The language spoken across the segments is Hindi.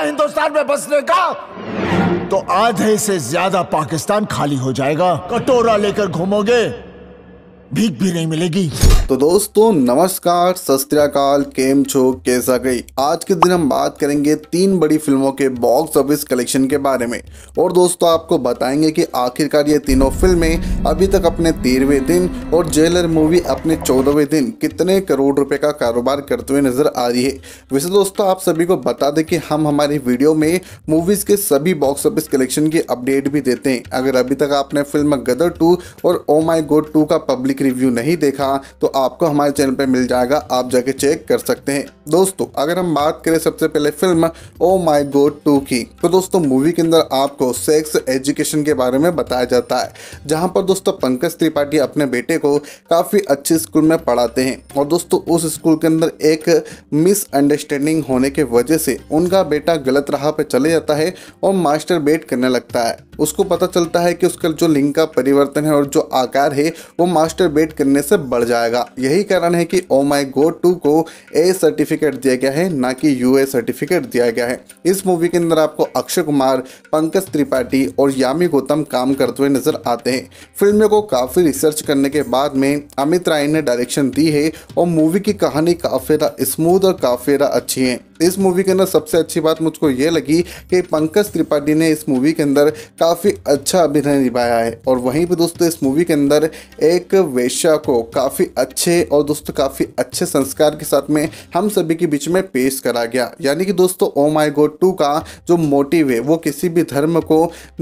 है हिंदुस्तान में बसने का तो आधे से ज्यादा पाकिस्तान खाली हो जाएगा कटोरा लेकर घूमोगे भीख भी नहीं मिलेगी तो दोस्तों नमस्कार सत्याकाल केम छो कैसा गई आज के दिन हम बात करेंगे तीन बड़ी फिल्मों के बॉक्स ऑफिस कलेक्शन के बारे में और दोस्तों आपको बताएंगे कि आखिरकार ये तीनों फिल्में अभी तक अपने तेरहवें दिन और जेलर मूवी अपने चौदहवें दिन कितने करोड़ रुपए का कारोबार करते हुए नजर आ रही है वैसे दोस्तों आप सभी को बता दें कि हम हमारे वीडियो में मूवीज के सभी बॉक्स ऑफिस कलेक्शन की अपडेट भी देते हैं अगर अभी तक आपने फिल्म गदर टू और ओ माई गोड टू का पब्लिक एक रिव्यू नहीं देखा तो आपको हमारे चैनल पर मिल जाएगा आप जाके चेक कर सकते हैं दोस्तों अगर हम बात करें सबसे पहले फिल्म ओ माई गोड टू की तो दोस्तों मूवी के अंदर आपको सेक्स एजुकेशन के बारे में बताया जाता है जहाँ पर दोस्तों पंकज त्रिपाठी अपने बेटे को काफ़ी अच्छे स्कूल में पढ़ाते हैं और दोस्तों उस स्कूल के अंदर एक मिसअंडरस्टैंडिंग होने के वजह से उनका बेटा गलत राह पर चले जाता है और मास्टर बेट करने लगता है उसको पता चलता है कि उसका जो लिंग का परिवर्तन है और जो आकार है वो मास्टर बेट करने से बढ़ जाएगा यही कारण है कि ओ माई गो टू को ए सर्टिफिकेट दिया गया है ना कि यू ए सर्टिफिकेट दिया गया है इस मूवी के अंदर आपको अक्षय कुमार पंकज त्रिपाठी और यामी गौतम काम करते हुए नजर आते हैं फिल्म को काफ़ी रिसर्च करने के बाद में अमित राय ने डायरेक्शन दी है और मूवी की कहानी काफ़ी स्मूथ और काफ़ी अच्छी है इस मूवी के अंदर सबसे अच्छी बात मुझको ये लगी कि पंकज त्रिपाठी ने इस मूवी के अंदर काफ़ी अच्छा अभिनय निभाया है और वहीं पर दोस्तों इस मूवी के अंदर एक वेश्या को काफ़ी अच्छे और दोस्तों काफ़ी अच्छे संस्कार के साथ में हम सभी के बीच में पेश करा गया यानी कि दोस्तों ओ माई गोड टू का जो मोटिव है वो किसी भी धर्म को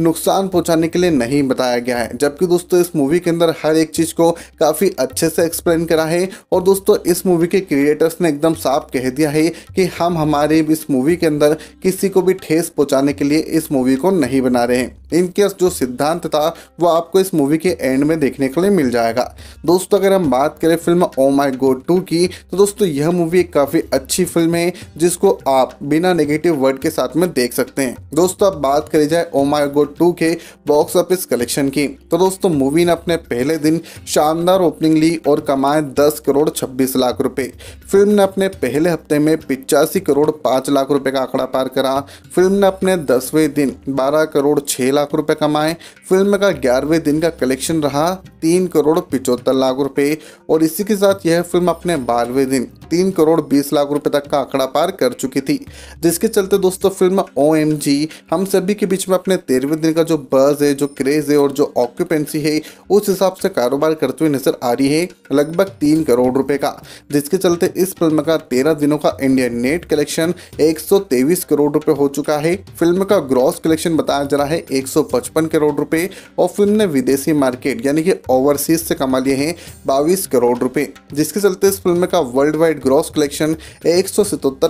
नुकसान पहुंचाने के लिए नहीं बताया गया है जबकि दोस्तों इस मूवी के अंदर हर एक चीज़ को काफ़ी अच्छे से एक्सप्लेन करा है और दोस्तों इस मूवी के क्रिएटर्स ने एकदम साफ कह दिया है कि हम हम हमारे इस मूवी के अंदर किसी को भी ठेस पहुंचाने के लिए इस मूवी को नहीं बना रहे हैं इनके जो सिद्धांत था वो आपको इस मूवी के एंड में देखने के लिए मिल जाएगा दोस्तों अगर हम बात करें film O my god to की तो दोस्तों यह मूवी एक काफ़ी अच्छी फिल्म है जिसको आप बिना नेगेटिव वर्ड के साथ में देख सकते हैं दोस्तों अब बात करी जाए ओ माई गो टू के बॉक्स ऑफिस कलेक्शन की तो दोस्तों मूवी ने अपने पहले दिन शानदार ओपनिंग ली और कमाए दस करोड़ छब्बीस लाख रुपए फिल्म ने अपने पहले हफ्ते में पिचासी करोड़ करोड़ पाँच लाख रुपए का आंकड़ा पार करा फिल्म ने अपने दसवें दिन बारह करोड़ छः लाख रुपए कमाए फिल्म का ग्यारहवें दिन का कलेक्शन रहा तीन करोड़ पिचहत्तर लाख रुपए और इसी के साथ यह फिल्म अपने बारहवें दिन तीन करोड़ बीस लाख रुपए तक का आंकड़ा पार कर चुकी थी जिसके चलते दोस्तों फिल्म ओ हम सभी के बीच में अपने तेरहवें दिन का जो बर्ज है जो क्रेज है और जो ऑक्यूपेंसी है उस हिसाब से कारोबार करते हुए नजर आ रही है लगभग तीन करोड़ रुपए का जिसके चलते इस फिल्म का तेरह दिनों का Indian net collection collection 123 crore रुपए हो चुका है फिल्म का ग्रॉस कलेक्शन बताया जा रहा है 155 करोड़ रुपए और फिल्म ने विदेशी मार्केट यानी कि ओवरसीज से कमा लिए हैं बाईस करोड़ रुपए जिसके चलते इस फिल्म का वर्ल्ड वाइड ग्रॉस कलेक्शन एक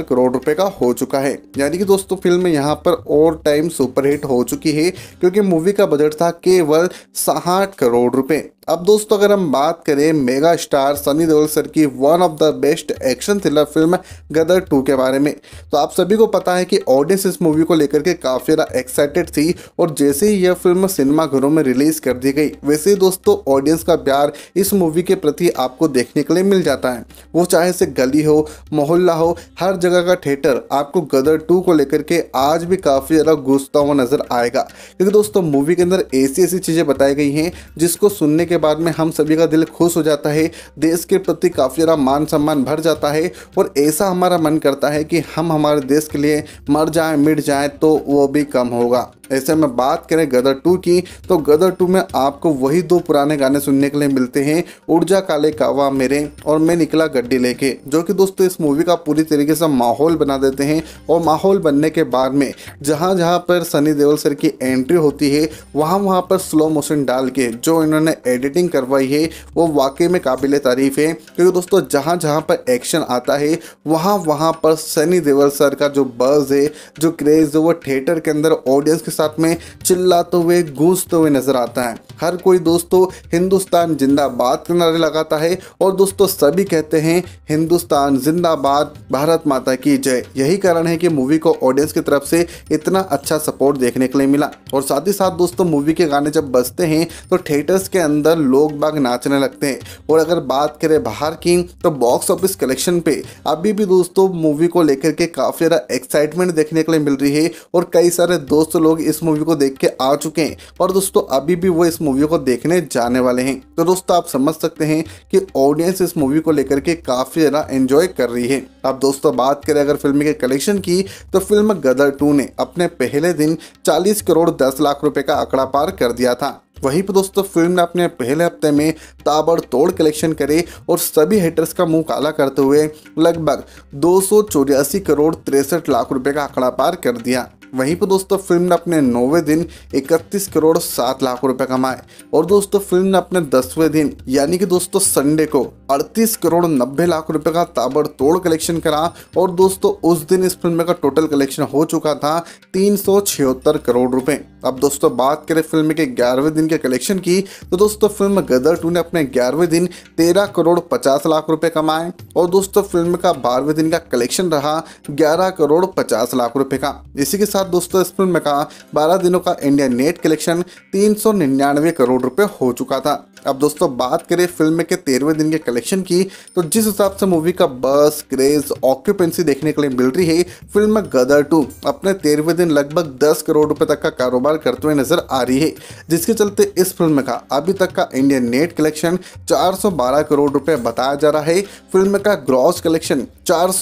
करोड़ रुपए का हो चुका है यानी कि दोस्तों फिल्म यहाँ पर और टाइम सुपरहिट हो चुकी है क्योंकि मूवी का बजट था केवल साठ करोड़ रुपए अब दोस्तों अगर हम बात करें mega star Sunny Deol sir की one of the best action thriller film Gadar two के बारे में तो आप सभी को पता है कि ऑडियंस इस मूवी को लेकर के काफ़ी ज़्यादा एक्साइटेड थी और जैसे ही यह फिल्म सिनेमाघरों में रिलीज़ कर दी गई वैसे ही दोस्तों ऑडियंस का प्यार इस मूवी के प्रति आपको देखने के लिए मिल जाता है वो चाहे से गली हो मोहल्ला हो हर जगह का थिएटर आपको गदर टू को लेकर के आज भी काफ़ी ज़्यादा घुसता हुआ नज़र आएगा क्योंकि दोस्तों मूवी के अंदर ऐसी ऐसी चीज़ें बताई गई हैं जिसको सुनने के बाद में हम सभी का दिल खुश हो जाता है देश के प्रति काफ़ी ज़्यादा मान सम्मान भर जाता है और ऐसा हमारा मन करता है कि हम हमारे देश के लिए मर जाए मिट जाए तो वो भी कम होगा ऐसे में बात करें गदर टू की तो गदर टू में आपको वही दो पुराने गाने सुनने के लिए मिलते हैं ऊर्जा काले कावा मेरे और मैं निकला गड्डी लेके जो कि दोस्तों इस मूवी का पूरी तरीके से माहौल बना देते हैं और माहौल बनने के बाद में जहाँ जहाँ पर सनी देओल सर की एंट्री होती है वहाँ वहाँ पर स्लो मोशन डाल के जो इन्होंने एडिट एडिटिंग करवाई है वो वाकई में काबिल तारीफ़ है क्योंकि दोस्तों जहाँ जहाँ पर एक्शन आता है वहाँ वहाँ पर सनी देवल सर का जो बर्ज है जो क्रेज़ है वो थिएटर के अंदर ऑडियंस के साथ में चिल्लाते हुए गूंजते हुए नज़र आता है हर कोई दोस्तों हिंदुस्तान जिंदाबाद के नारे लगाता है और दोस्तों सभी कहते हैं हिंदुस्तान जिंदाबाद भारत माता की जय यही कारण है कि मूवी को ऑडियंस की तरफ से इतना अच्छा सपोर्ट देखने के लिए मिला और साथ ही साथ दोस्तों मूवी के गाने जब बजते हैं तो थिएटर्स के अंदर लोग बाग नाचने लगते हैं और अगर बात करें बाहर की तो बॉक्स ऑफिस कलेक्शन पे अभी भी दोस्तों मूवी को लेकर के काफ़ी ज़्यादा एक्साइटमेंट देखने के लिए मिल रही है और कई सारे दोस्त लोग इस मूवी को देख के आ चुके हैं और दोस्तों अभी भी वो इस मूवी को देखने जाने वाले हैं तो दोस्तों आप समझ सकते हैं कि ऑडियंस इस मूवी को लेकर के काफ़ी ज़्यादा एंजॉय कर रही है अब दोस्तों बात करें अगर फिल्म के कलेक्शन की तो फिल्म गदर टू ने अपने पहले दिन 40 करोड़ 10 लाख रुपए का आंकड़ा पार कर दिया था वहीं पर दोस्तों फिल्म ने अपने पहले हफ्ते में ताबड़तोड़ कलेक्शन करे और सभी हेटर्स का मुंह काला करते हुए लगभग दो करोड़ तिरसठ लाख रुपए का आंकड़ा पार कर दिया वहीं पर दोस्तों फिल्म ने अपने नौवे दिन 31 करोड़ सात लाख रुपए कमाए और दोस्तों फिल्म ने अपने दसवें दिन यानी कि दोस्तों संडे को 38 करोड़ 90 लाख रुपए का ताबड़तोड़ कलेक्शन करा और दोस्तों उस दिन इस फिल्म का टोटल कलेक्शन हो चुका था तीन करोड़ रुपए अब दोस्तों बात करें फिल्म के ग्यारहवें दिन के कलेक्शन की तो दोस्तों फिल्म गदर टू ने अपने ग्यारहवें दिन तेरह करोड़ पचास लाख रुपए कमाए और दोस्तों फिल्म का बारहवें दिन का कलेक्शन रहा ग्यारह करोड़ पचास लाख रुपए का इसी के साथ साथ दोस्तों इस फिल्म का बारह दिनों का इंडिया नेट कलेक्शन तीन करोड़ रुपये हो चुका था अब दोस्तों बात करें फिल्म के तेरहवें दिन के कलेक्शन की तो जिस हिसाब से मूवी का बस क्रेज ऑक्यूपेंसी देखने के लिए मिल रही है फिल्म गदर टू अपने तेरहवें दिन लगभग 10 करोड़ रुपए तक का कारोबार करते हुए नजर आ रही है जिसके चलते इस फिल्म का अभी तक का इंडियन नेट कलेक्शन 412 करोड़ रुपए बताया जा रहा है फिल्म का ग्रॉस कलेक्शन चार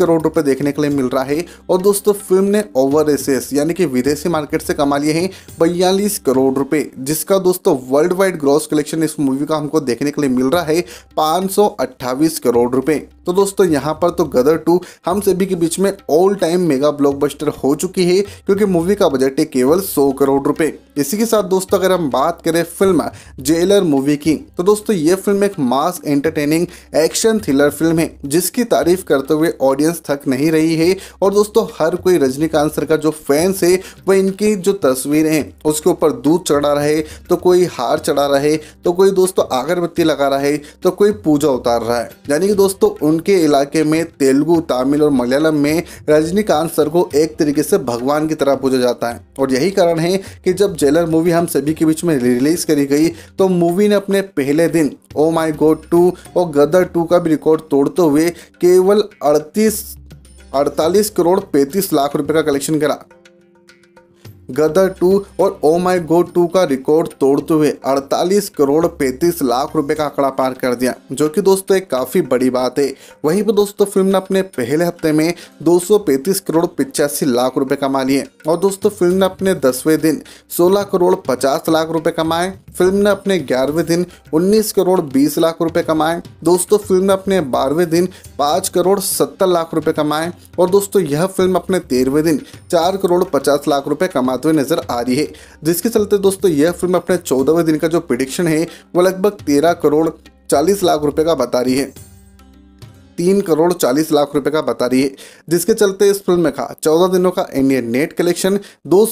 करोड़ रुपये देखने के लिए मिल रहा है और दोस्तों फिल्म ने ओवर आरएसएस यानी कि विदेशी मार्केट से कमा लिए हैं बयालीस करोड़ रुपए जिसका दोस्तों वर्ल्ड वाइड ग्रॉस कलेक्शन इस मूवी का हमको देखने के लिए मिल रहा है पाँच करोड़ रुपए तो दोस्तों यहाँ पर तो गदर टू हम सभी के बीच में ऑल टाइम मेगा ब्लॉकबस्टर हो चुकी है क्योंकि मूवी का बजट है केवल सौ करोड़ रुपए इसी के साथ दोस्तों अगर हम बात करें फिल्म जेलर मूवी की तो दोस्तों ये फिल्म एक mass entertaining action thriller film है जिसकी तारीफ करते हुए ऑडियंस थक नहीं रही है और दोस्तों हर कोई रजनीकांत सर का जो फैंस है वो इनकी जो तस्वीरें हैं उसके ऊपर दूध चढ़ा रहे तो कोई हार चढ़ा रहे तो कोई दोस्तों अगरबत्ती लगा रहा है तो कोई पूजा उतार रहा है यानी कि दोस्तों उनके इलाके में तेलुगु तमिल और मलयालम में रजनीकांत सर को एक तरीके से भगवान की तरह पूजा जाता है और यही कारण है कि जब जेलर मूवी हम सभी के बीच में रिलीज़ करी गई तो मूवी ने अपने पहले दिन ओ माई गोड टू और गदर टू का भी रिकॉर्ड तोड़ते हुए केवल अड़तीस अड़तालीस करोड़ पैंतीस लाख रुपए का कलेक्शन करा गदर टू और ओ माई गो टू का रिकॉर्ड तोड़ते हुए 48 करोड़ 35 लाख रुपए का आंकड़ा पार कर दिया जो कि दोस्तों एक काफ़ी बड़ी बात है वहीं पर दोस्तों फिल्म ने अपने पहले हफ्ते में 235 करोड़ पिचासी लाख रुपए कमा लिए और दोस्तों फिल्म ने अपने दसवें दिन 16 करोड़ 50 लाख रुपए कमाए फिल्म ने अपने ग्यारहवें दिन उन्नीस करोड़ बीस लाख रुपये कमाए दोस्तों फिल्म ने अपने बारहवें दिन पाँच करोड़ सत्तर लाख रुपये कमाए और दोस्तों यह फिल्म अपने तेरहवें दिन चार करोड़ पचास लाख रुपये कमा बनाते हुए नजर आ रही है जिसके चलते दोस्तों यह फिल्म अपने चौदहवें दिन का जो प्रिडिक्शन है वो लगभग तेरह करोड़ चालीस लाख रुपए का बता रही है तीन करोड़ चालीस लाख रुपए का बता रही है जिसके चलते इस फिल्म का चौदह दिनों का इंडियन नेट कलेक्शन दो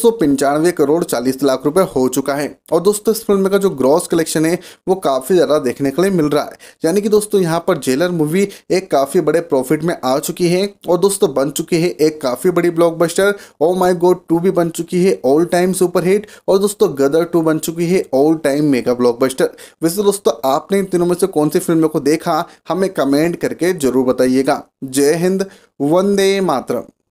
करोड़ चालीस लाख रुपए हो चुका है और दोस्तों इस फिल्म का जो ग्रॉस कलेक्शन है वो काफ़ी ज़्यादा देखने के लिए मिल रहा है यानी कि दोस्तों यहाँ पर जेलर मूवी एक काफ़ी बड़े प्रॉफिट में आ चुकी है और दोस्तों बन चुकी है एक काफ़ी बड़ी ब्लॉकबस्टर ओ माई गोड टू भी बन चुकी है ऑल टाइम सुपरहिट और दोस्तों गदर टू बन चुकी है ऑल टाइम मेगा ब्लॉकबस्टर वैसे दोस्तों आपने इन तीनों में से कौन सी फिल्म को देखा हमें कमेंट करके जरूर जरूर बताइएगा जय हिंद वंदे मातरम